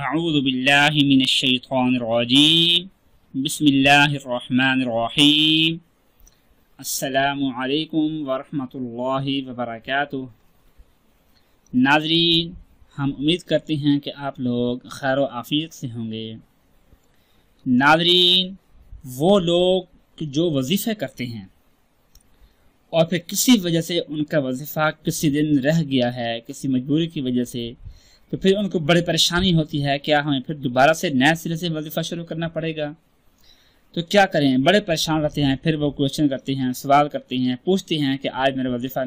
أعوذ بالله من الشيطان الرجيم بسم الله الرحمن الرحيم السلام अलैक्म वरहमतुल्लाह वबरकatuह नाजरीन हम उम्मीद करते हैं कि आप लोग खैर आफियत से होंगे नाजरीन वो लोग जो वजीफ़े करते हैं और फिर किसी वजह से उनका वजीफ़ा किसी दिन रह गया है किसी मजबूरी की वजह से तो फिर उनको बड़ी परेशानी होती है क्या हमें फिर दोबारा से नए सिरे से वजीफ़ा शुरू करना पड़ेगा तो क्या करें बड़े परेशान रहते हैं फिर वो क्वेश्चन करते हैं सवाल करते हैं पूछते हैं कि आज मेरा वजीफ़ा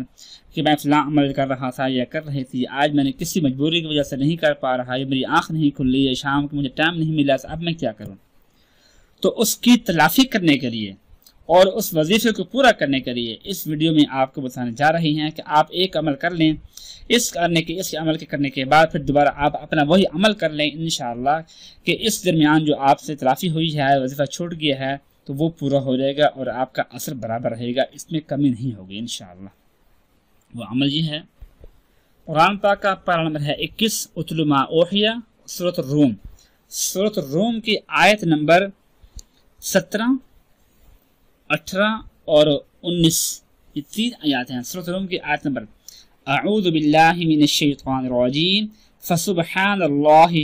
कि मैं फिलहाल अमल कर रहा था या कर रही थी आज मैंने किसी मजबूरी की वजह से नहीं कर पा रहा है मेरी आँख नहीं खुली या शाम को मुझे टाइम नहीं मिला अब मैं क्या करूँ तो उसकी तलाफी करने के लिए और उस वजीफ़े को पूरा करने के लिए इस वीडियो में आपको बताने जा रही हैं कि आप एक अमल कर लें इस करने के इस अमल के करने के बाद फिर दोबारा आप अपना वही अमल कर लें इन कि इस दरमियान जो आपसे तलाफी हुई है वजीफ़ा छूट गया है तो वो पूरा हो जाएगा और आपका असर बराबर रहेगा इसमें कमी नहीं होगी इन वो अमल ये है कुरान पाक का पारा नंबर है इक्कीस उतलुमा ओहिया सूरत रूम सूरत रोम की आयत नंबर सत्रह अठारह और उन्नीस ये तीन आयात हैं सूरत रोम की आयत नंबर अऊद बिल्लाशैतवानरजीम फ़सुबहान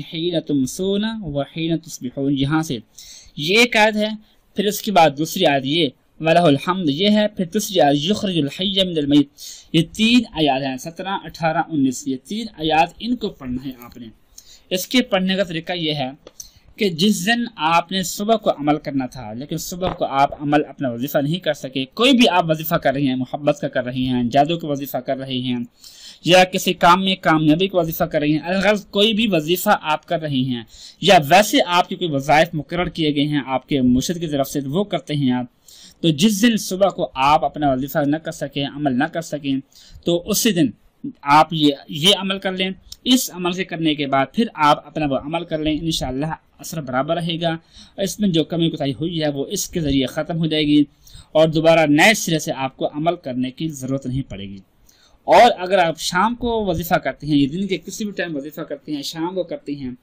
हीन तुमसून वहीन तस्बिहून यहाँ से ये एक आयत है फिर उसके बाद दूसरी आयत ये वलहमद ये है फिर तीसरी आयत युखरजमैत ये तीन आयात हैं सत्रह अठारह उन्नीस ये तीन आयात इनको पढ़ना है आपने इसके पढ़ने का तरीका यह है कि जिस दिन आपने सुबह को अमल करना था लेकिन सुबह को आप अमल अपना वजीफ़ा नहीं कर सके कोई भी आप वजीफ़ा कर रही हैं मोहब्बत का कर रही हैं जादू का वजीफ़ा कर रही हैं या किसी काम में कामयाबी का वजीफ़ा कर रही हैं अलगर्ज कोई भी वजीफ़ा आप कर रही हैं या वैसे आपके कोई वज़ायफ मुकर किए गए हैं आपके मुर्शद की तरफ से वो करते हैं आप तो जिस दिन सुबह को आप अपना वजीफ़ा न कर सकें अमल ना कर सकें तो उसी दिन आप ये ये अमल कर लें इस अमल से करने के बाद फिर आप अपना वो अमल कर लें इन असर बराबर रहेगा इसमें जो कमी कोताही हुई है वो इसके ज़रिए ख़त्म हो जाएगी और दोबारा नए सिरे से आपको अमल करने की ज़रूरत नहीं पड़ेगी और अगर आप शाम को वजीफ़ा करते हैं ये दिन के किसी भी टाइम वजीफ़ा करते हैं शाम को करते हैं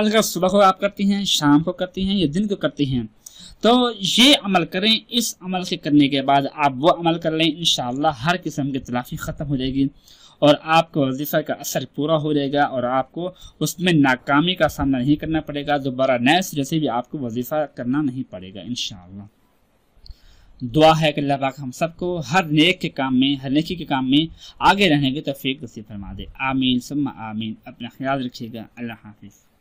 अगर सुबह को आप करती हैं शाम को करती हैं या दिन को करती हैं तो ये अमल करें इस अमल से करने के बाद आप वो अमल कर लें इन हर किस्म की तलाफ़ी ख़त्म हो जाएगी और आपको वजीफ़ा का असर पूरा हो जाएगा और आपको उसमें नाकामी का सामना नहीं करना पड़ेगा दोबारा नए सिरे से भी आपको वजीफ़ा करना नहीं पड़ेगा इन दुआ है कि अल्लाह पाक हम सबको हर नेक के काम में हर नेकी के काम में आगे रहने की तफीक नसीब फरमा दे आमीन सुम्मा आमीन अपना ख्याल रखिएगा अल्लाह हाफिज़